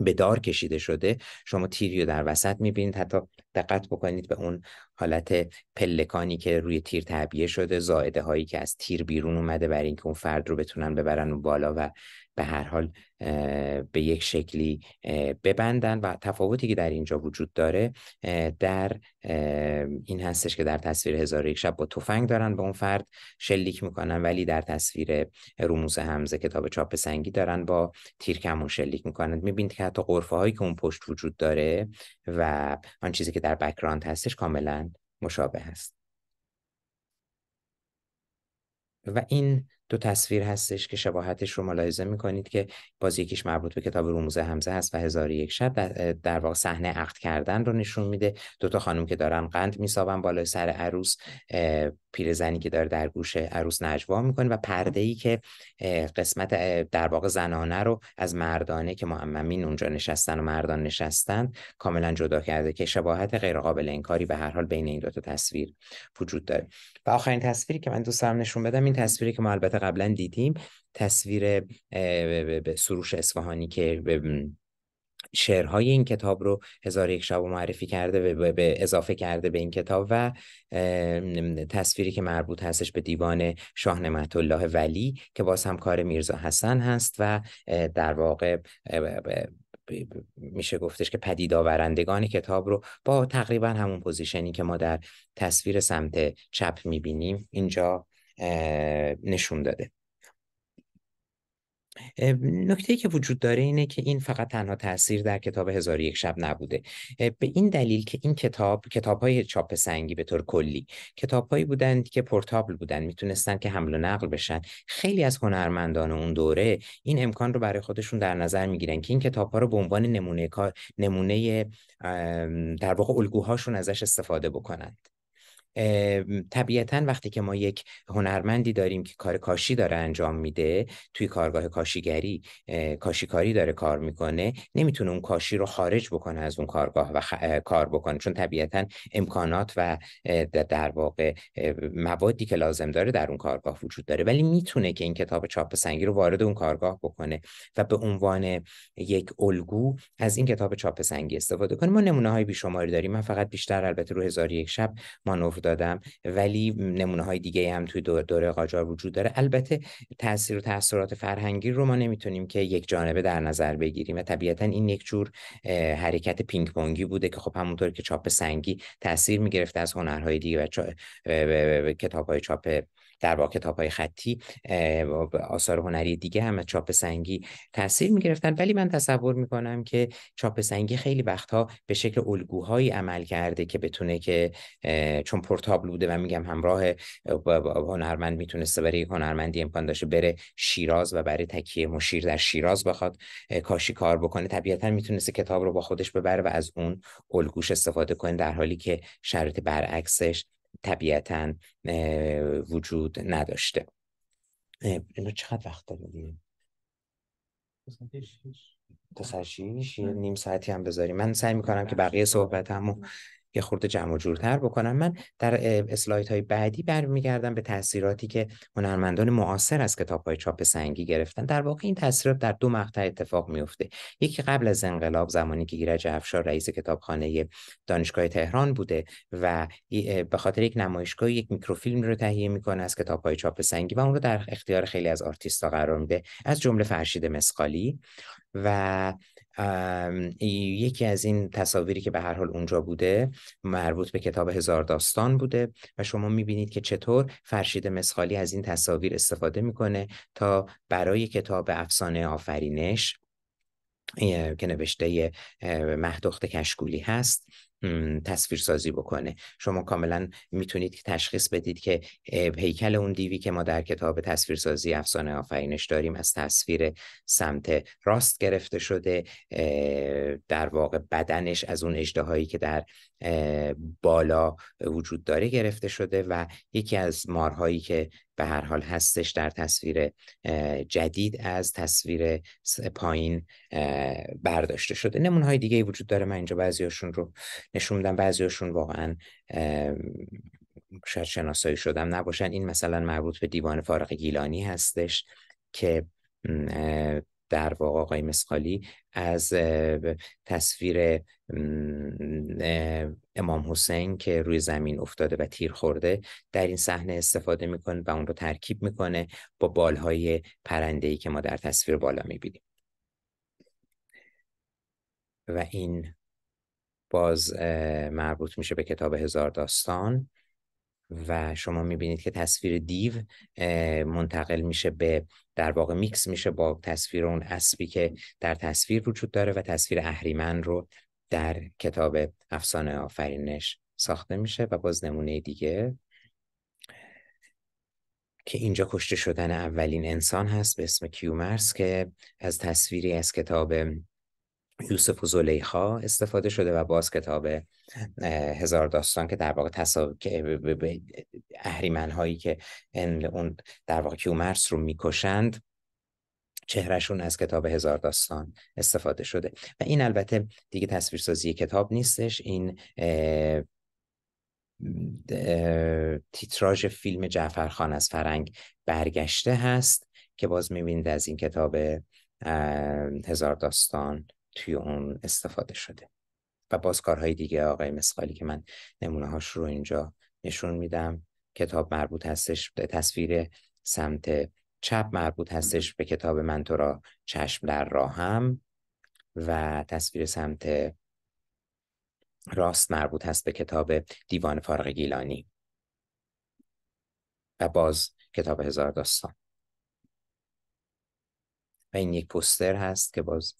Speaker 2: به دار کشیده شده شما تیری رو در وسط میبینید حتی دقت بکنید به اون حالت پلکانی که روی تیر تعبیه شده زائده هایی که از تیر بیرون اومده برای اینکه اون فرد رو بتونن ببرن اون بالا و به هر حال به یک شکلی ببندن و تفاوتی که در اینجا وجود داره در این هستش که در تصویر هزار یک شب با تفنگ دارن به اون فرد شلیک میکنن ولی در تصویر رموز همزه کتاب چاپ سنگی دارن با کمون شلیک میکنن میبینید که حتی قرفه هایی که اون پشت وجود داره و آن چیزی که در بکراند هستش کاملا مشابه هست و این دو تصویر هستش که شباهتش رو ملاحظه میکنید که باز یکیش مربوط به کتاب رموز همزه هست و هزار یک شب در واقع صحنه عقد کردن رو نشون میده دو تا خانم که دارن قند میسابن بالای سر عروس پیرزنی که داره در گوش عروس نجوا میکنه و پرده ای که قسمت در واقع زنانه رو از مردانه که معممین اونجا نشستن و مردان نشستن کاملا جدا کرده که شباهت غیر قابل انکاری به هر حال بین این دو تا تصویر وجود داره و آخرین تصویری که من دوست دارم نشون بدم این تصویری که ما البته قبلا دیدیم تصویر سروش اصفهانی که شعرهای این کتاب رو هزار یک شب معرفی کرده و به اضافه کرده به این کتاب و تصویری که مربوط هستش به دیوان شاه نعمت الله ولی که باز هم کار میرزا حسن هست و در واقع میشه گفتش که پدید آورندگان کتاب رو با تقریبا همون پوزیشنی که ما در تصویر سمت چپ میبینیم اینجا نشون داده نکته که وجود داره اینه که این فقط تنها تاثیر در کتاب هزار یک شب نبوده به این دلیل که این کتاب کتاب های چاپ سنگی به طور کلی کتاب بودند که پورتابل بودند میتونستن که حمل و نقل بشن خیلی از هنرمندان اون دوره این امکان رو برای خودشون در نظر میگیرن که این کتاب ها رو به عنوان نمونه کار نمونه در واقع الگوهاشون ازش استفاده بکنند طبیعتا وقتی که ما یک هنرمندی داریم که کار کاشی داره انجام میده توی کارگاه کاشیگری کاشیکاری داره کار میکنه نمیتونه اون کاشی رو خارج بکنه از اون کارگاه و کار بکنه چون طبیعتا امکانات و در واقع موادی که لازم داره در اون کارگاه وجود داره ولی میتونه که این کتاب چاپ سنگی رو وارد اون کارگاه بکنه و به عنوان یک الگو از این کتاب چاپ سنگی استفاده کنه ما نمونه های بیشماری داریم من فقط بیشتر البته رو هزار یک شب مانور دادم ولی نمونه های دیگه هم توی دوره قاجار وجود داره البته تاثیر و تاثیرات فرهنگی رو ما نمیتونیم که یک جانبه در نظر بگیریم و طبیعتا این یک جور حرکت پینگ پونگی بوده که خب همونطور که چاپ سنگی تاثیر میگرفته از هنرهای دیگه و, چا... چاپ در واقع کتاب های خطی آثار هنری دیگه هم چاپ سنگی تاثیر می گرفتن ولی من تصور می کنم که چاپ سنگی خیلی وقتها به شکل الگوهایی عمل کرده که بتونه که چون پرتابل بوده و میگم همراه هنرمند میتونسته برای هنرمندی امکان داشته بره شیراز و برای تکیه مشیر در شیراز بخواد کاشی کار بکنه طبیعتا میتونسته کتاب رو با خودش ببره و از اون الگوش استفاده کنه در حالی که شرط برعکسش طبیعتا وجود نداشته اینو چقدر وقت داریم
Speaker 1: تا یه
Speaker 2: آره. نیم ساعتی هم بذاریم من سعی میکنم که بقیه صحبتمو یه خورده جمع و جورتر بکنم من در اسلایت های بعدی برمیگردم به تاثیراتی که هنرمندان معاصر از کتاب های چاپ سنگی گرفتن در واقع این تاثیرات در دو مقطع اتفاق میفته یکی قبل از انقلاب زمانی که ایرج افشار رئیس کتابخانه دانشگاه تهران بوده و به خاطر یک نمایشگاه یک میکروفیلم رو تهیه میکنه از کتاب های چاپ سنگی و اون رو در اختیار خیلی از ها قرار میده از جمله فرشید مسقالی و یکی از این تصاویری که به هر حال اونجا بوده مربوط به کتاب هزار داستان بوده و شما میبینید که چطور فرشید مسخالی از این تصاویر استفاده میکنه تا برای کتاب افسانه آفرینش که نوشته مهدخت کشکولی هست تصویر سازی بکنه شما کاملا میتونید تشخیص بدید که هیکل اون دیوی که ما در کتاب تصویرسازی افسانه آفرینش داریم از تصویر سمت راست گرفته شده در واقع بدنش از اون اجدهایی که در بالا وجود داره گرفته شده و یکی از مارهایی که به هر حال هستش در تصویر جدید از تصویر پایین برداشته شده نمونه های دیگه وجود داره من اینجا هاشون رو نشون میدم هاشون واقعا شاید شناسایی شدم نباشن این مثلا مربوط به دیوان فارغ گیلانی هستش که در واقع آقای مسخالی از تصویر امام حسین که روی زمین افتاده و تیر خورده در این صحنه استفاده میکنه و اون رو ترکیب میکنه با بالهای پرنده ای که ما در تصویر بالا میبینیم و این باز مربوط میشه به کتاب هزار داستان و شما میبینید که تصویر دیو منتقل میشه به در واقع میکس میشه با تصویر اون اسبی که در تصویر وجود داره و تصویر اهریمن رو در کتاب افسانه آفرینش ساخته میشه و باز نمونه دیگه که اینجا کشته شدن اولین انسان هست به اسم کیومرس که از تصویری از کتاب یوسف و زلیخا استفاده شده و باز کتاب هزار داستان که در واقع احریمن هایی که اون در واقع کیومرس رو میکشند چهرهشون از کتاب هزار داستان استفاده شده و این البته دیگه تصویرسازی کتاب نیستش این تیتراژ فیلم جعفرخان از فرنگ برگشته هست که باز میبینید از این کتاب هزار داستان توی اون استفاده شده و باز کارهای دیگه آقای مسخالی که من نمونه هاش رو اینجا نشون میدم کتاب مربوط هستش به تصویر سمت چپ مربوط هستش به کتاب من را چشم در راهم و تصویر سمت راست مربوط هست به کتاب دیوان فارغ گیلانی و باز کتاب هزار داستان و این یک پوستر هست که باز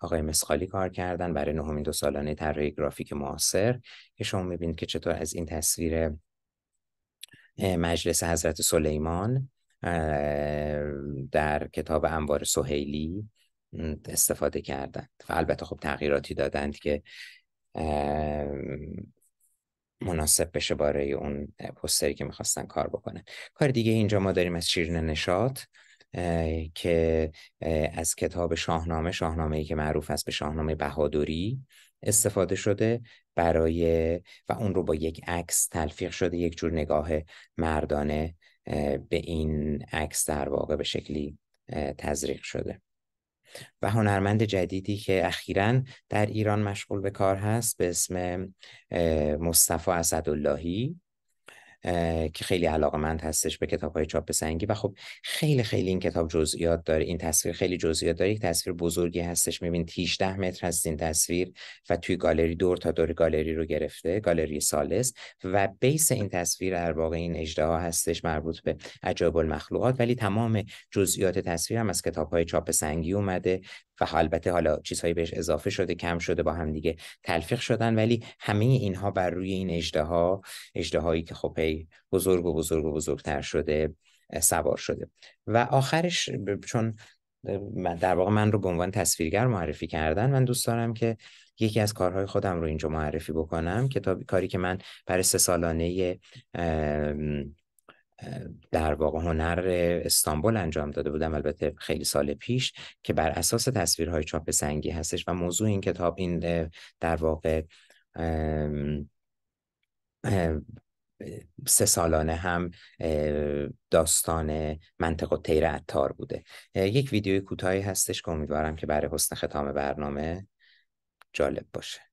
Speaker 2: آقای مسخالی کار کردن برای نهمین دو سالانه طراحی گرافیک معاصر که شما میبینید که چطور از این تصویر مجلس حضرت سلیمان در کتاب انوار سهیلی استفاده کردند و البته خب تغییراتی دادند که مناسب بشه برای اون پستری که میخواستن کار بکنن کار دیگه اینجا ما داریم از شیرین نشاط که از کتاب شاهنامه شاهنامه ای که معروف است به شاهنامه بهادوری استفاده شده برای و اون رو با یک عکس تلفیق شده یک جور نگاه مردانه به این عکس در واقع به شکلی تزریق شده و هنرمند جدیدی که اخیرا در ایران مشغول به کار هست به اسم مصطفی اسداللهی که خیلی علاقه مند هستش به کتاب های چاپ سنگی و خب خیلی خیلی این کتاب جزئیات داره این تصویر خیلی جزئیات داره یک تصویر بزرگی هستش میبینید 18 متر هست این تصویر و توی گالری دور تا دور گالری رو گرفته گالری سالس و بیس این تصویر در واقع این اجده هستش مربوط به عجایب المخلوقات ولی تمام جزئیات تصویر هم از کتاب های چاپ سنگی اومده و البته حالا چیزهایی بهش اضافه شده کم شده با هم دیگه تلفیق شدن ولی همه اینها بر روی این اجده هایی که خب بزرگ و بزرگ و بزرگتر شده سوار شده و آخرش چون در واقع من رو به عنوان تصویرگر معرفی کردن من دوست دارم که یکی از کارهای خودم رو اینجا معرفی بکنم کتاب کاری که من برای سه سالانه در واقع هنر استانبول انجام داده بودم البته خیلی سال پیش که بر اساس تصویرهای چاپ سنگی هستش و موضوع این کتاب این در واقع سه سالانه هم داستان منطق و تیر اتار بوده یک ویدیوی کوتاهی هستش که امیدوارم که برای حسن ختام برنامه جالب باشه